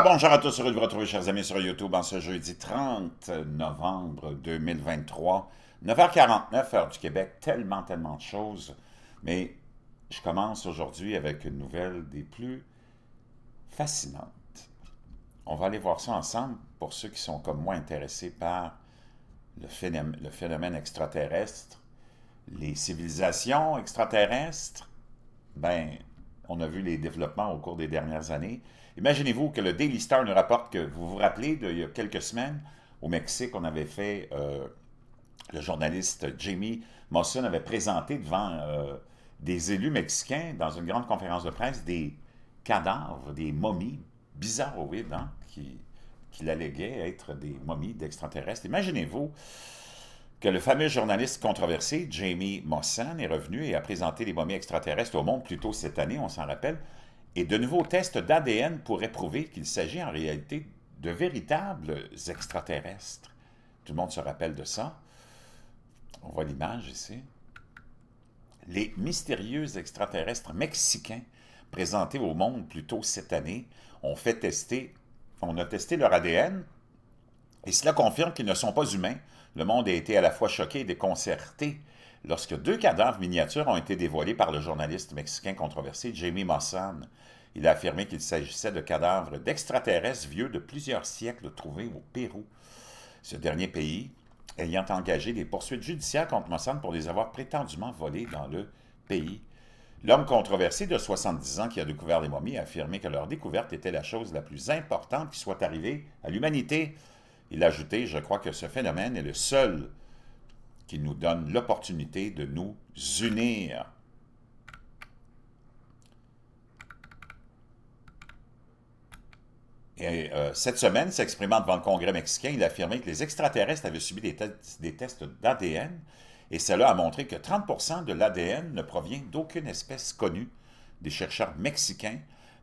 bonjour à tous, heureux de vous retrouver, chers amis, sur YouTube en ce jeudi 30 novembre 2023, 9h49, heure du Québec. Tellement, tellement de choses. Mais je commence aujourd'hui avec une nouvelle des plus fascinantes. On va aller voir ça ensemble pour ceux qui sont comme moi intéressés par le phénomène, le phénomène extraterrestre, les civilisations extraterrestres. Ben, on a vu les développements au cours des dernières années. Imaginez-vous que le Daily Star nous rapporte que, vous vous rappelez, de, il y a quelques semaines, au Mexique, on avait fait, euh, le journaliste Jamie Mawson avait présenté devant euh, des élus mexicains, dans une grande conférence de presse, des cadavres, des momies bizarroïdes, hein, qui, qui l'alléguaient être des momies d'extraterrestres. Imaginez-vous que le fameux journaliste controversé Jamie Mossan est revenu et a présenté les momies extraterrestres au monde plus tôt cette année, on s'en rappelle, et de nouveaux tests d'ADN pourraient prouver qu'il s'agit en réalité de véritables extraterrestres. Tout le monde se rappelle de ça. On voit l'image ici. Les mystérieux extraterrestres mexicains présentés au monde plus tôt cette année ont fait tester, on a testé leur ADN et cela confirme qu'ils ne sont pas humains. Le monde a été à la fois choqué et déconcerté lorsque deux cadavres miniatures ont été dévoilés par le journaliste mexicain controversé Jamie Mossan. Il a affirmé qu'il s'agissait de cadavres d'extraterrestres vieux de plusieurs siècles trouvés au Pérou. Ce dernier pays ayant engagé des poursuites judiciaires contre Mossan pour les avoir prétendument volés dans le pays. L'homme controversé de 70 ans qui a découvert les momies a affirmé que leur découverte était la chose la plus importante qui soit arrivée à l'humanité. Il a ajouté, je crois que ce phénomène est le seul qui nous donne l'opportunité de nous unir. Et euh, cette semaine, s'exprimant devant le Congrès mexicain, il a affirmé que les extraterrestres avaient subi des, des tests d'ADN et cela a montré que 30 de l'ADN ne provient d'aucune espèce connue. Des chercheurs mexicains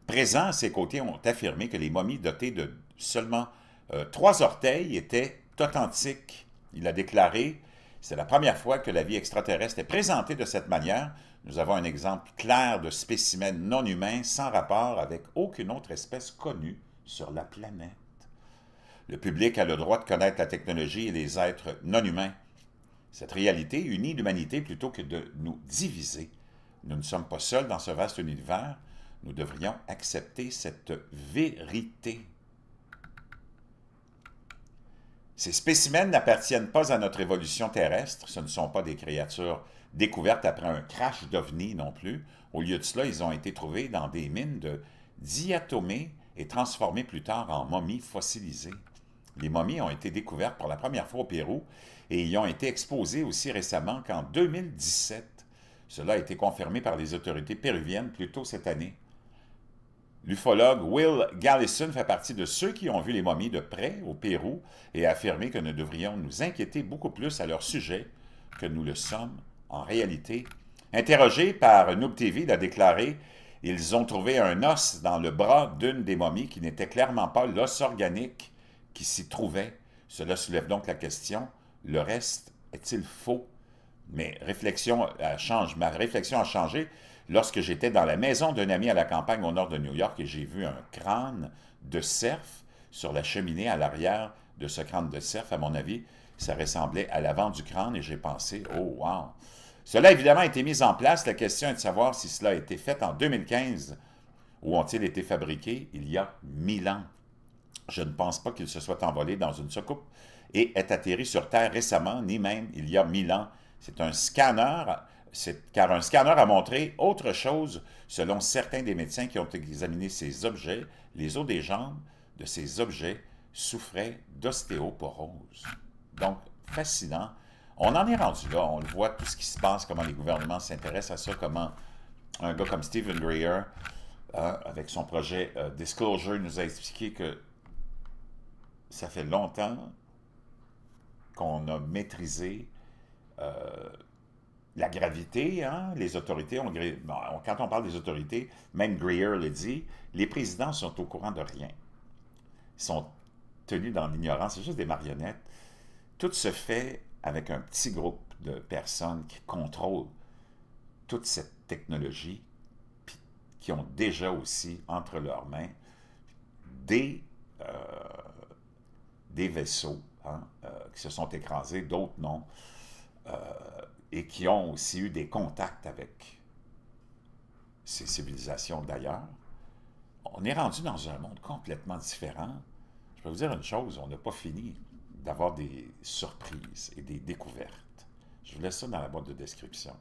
présents à ses côtés ont affirmé que les momies dotées de seulement euh, trois orteils étaient authentiques. Il a déclaré C'est la première fois que la vie extraterrestre est présentée de cette manière. Nous avons un exemple clair de spécimen non humain sans rapport avec aucune autre espèce connue sur la planète. Le public a le droit de connaître la technologie et les êtres non humains. Cette réalité unit l'humanité plutôt que de nous diviser. Nous ne sommes pas seuls dans ce vaste univers. Nous devrions accepter cette vérité. Ces spécimens n'appartiennent pas à notre évolution terrestre, ce ne sont pas des créatures découvertes après un crash d'ovnis non plus. Au lieu de cela, ils ont été trouvés dans des mines de diatomées et transformés plus tard en momies fossilisées. Les momies ont été découvertes pour la première fois au Pérou et y ont été exposées aussi récemment qu'en 2017. Cela a été confirmé par les autorités péruviennes plus tôt cette année. L'ufologue Will Gallison fait partie de ceux qui ont vu les momies de près au Pérou et a affirmé que nous devrions nous inquiéter beaucoup plus à leur sujet que nous le sommes en réalité. Interrogé par Noob TV, il a déclaré Ils ont trouvé un os dans le bras d'une des momies qui n'était clairement pas l'os organique qui s'y trouvait. Cela soulève donc la question le reste est-il faux mais réflexion a ma réflexion a changé lorsque j'étais dans la maison d'un ami à la campagne au nord de New York et j'ai vu un crâne de cerf sur la cheminée à l'arrière de ce crâne de cerf. À mon avis, ça ressemblait à l'avant du crâne et j'ai pensé « Oh, wow! » Cela a évidemment été mis en place. La question est de savoir si cela a été fait en 2015 ou ont-ils été fabriqués il y a mille ans. Je ne pense pas qu'il se soit envolé dans une soucoupe et est atterri sur Terre récemment, ni même il y a mille ans, c'est un scanner, car un scanner a montré autre chose selon certains des médecins qui ont examiné ces objets. Les os des jambes de ces objets souffraient d'ostéoporose. Donc, fascinant. On en est rendu là. On le voit, tout ce qui se passe, comment les gouvernements s'intéressent à ça, comment un gars comme Stephen Greer, euh, avec son projet euh, Disclosure, nous a expliqué que ça fait longtemps qu'on a maîtrisé euh, la gravité, hein, les autorités ont... quand on parle des autorités, même Greer le dit, les présidents sont au courant de rien. Ils sont tenus dans l'ignorance, c'est juste des marionnettes. Tout se fait avec un petit groupe de personnes qui contrôlent toute cette technologie, puis qui ont déjà aussi entre leurs mains des, euh, des vaisseaux hein, euh, qui se sont écrasés, d'autres non. Euh, et qui ont aussi eu des contacts avec ces civilisations d'ailleurs, on est rendu dans un monde complètement différent. Je peux vous dire une chose, on n'a pas fini d'avoir des surprises et des découvertes. Je vous laisse ça dans la boîte de description.